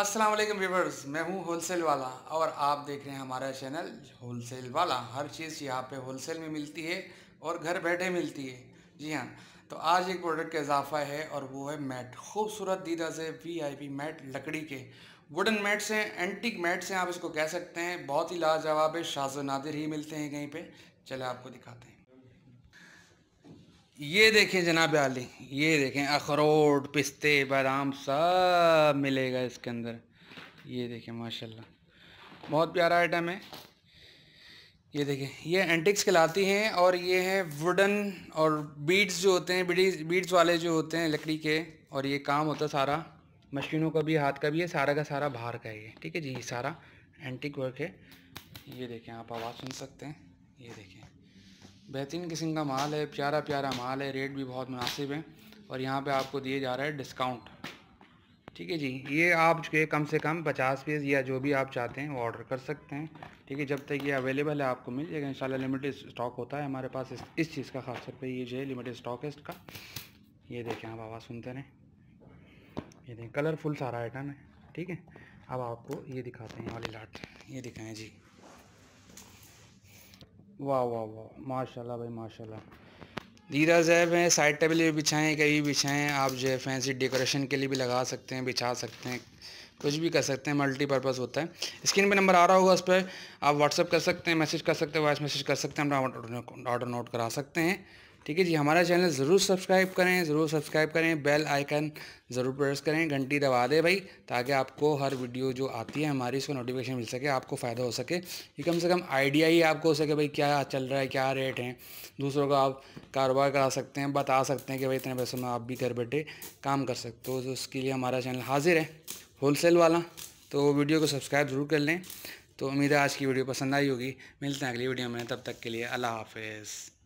अस्सलाम वालेकुम व्यूवर्स मैं होल होलसेल वाला और आप देख रहे हैं हमारा चैनल होलसेल वाला हर चीज़ यहाँ पे होलसेल में मिलती है और घर बैठे मिलती है जी हाँ तो आज एक प्रोडक्ट का इजाफा है और वो है मैट खूबसूरत दीदा से वीआईपी मैट लकड़ी के वुडन मैट्स हैं एंटिक मैट्स हैं आप इसको कह सकते हैं बहुत ही लाजवाब है शाजो नादिर ही मिलते हैं कहीं पर चले आपको दिखाते हैं ये देखें जनाब आली ये देखें अखरोट पिस्ते बादाम सब मिलेगा इसके अंदर ये देखें माशाल्लाह बहुत प्यारा आइटम है ये देखें ये एंटिक्स कहलाती हैं और ये है वुडन और बीड्स जो होते हैं बीड्स बीड्स वाले जो होते हैं लकड़ी के और ये काम होता है सारा मशीनों का भी हाथ का भी है सारा का सारा बाहर का ही है ठीक है जी ये सारा एंटिक वर्क है ये देखें आप आवाज़ सुन सकते हैं ये देखें बेहतरीन किस्म का माल है प्यारा प्यारा माल है रेट भी बहुत मुनासिब है और यहाँ पे आपको दिए जा रहा है डिस्काउंट ठीक है जी ये आप जो कम से कम पचास पीस या जो भी आप चाहते हैं वो ऑर्डर कर सकते हैं ठीक है जब तक ये अवेलेबल है आपको मिल जाएगा इंशाल्लाह लिमिटेड स्टॉक होता है हमारे पास इस, इस चीज़ का खासतौर पर ये जो है लिमिटेड स्टॉक है इसका ये देखें आप आवाज़ सुनते रहें ये देखें कलरफुल सारा आइटम है ठीक है अब आपको ये दिखाते हैं वाली लाट ये दिखाएँ जी वाह वाह वाह माशाल्लाह भाई माशाल्लाह दीदा जैब हैं साइड टेबल भी बिछाएँ कहीं भी बिछाएँ आप जो है फैंसी डेकोरेशन के लिए भी लगा सकते हैं बिछा सकते हैं कुछ भी कर सकते हैं मल्टीपर्पज़ होता है स्क्रीन पे नंबर आ रहा होगा उस पर आप व्हाट्सअप कर सकते हैं मैसेज कर सकते हैं वॉइस मैसेज कर सकते हैं अपना ऑर्डर नोट करा सकते हैं ठीक है जी हमारा चैनल ज़रूर सब्सक्राइब करें ज़रूर सब्सक्राइब करें बेल आइकन ज़रूर प्रेस करें घंटी दबा दें भाई ताकि आपको हर वीडियो जो आती है हमारी उसको नोटिफिकेशन मिल सके आपको फ़ायदा हो सके ये कम से कम आइडिया ही आपको हो सके भाई क्या चल रहा है क्या रेट हैं दूसरों को आप कारोबार करा सकते हैं बता सकते हैं कि भाई इतने पैसों में आप भी घर बैठे काम कर सकते हो तो उसके लिए हमारा चैनल हाजिर है होलसेल वाला तो वीडियो को सब्सक्राइब ज़रूर कर लें तो उम्मीद है आज की वीडियो पसंद आई होगी मिलते हैं अगली वीडियो में तब तक के लिए अल्लाह हाफिज़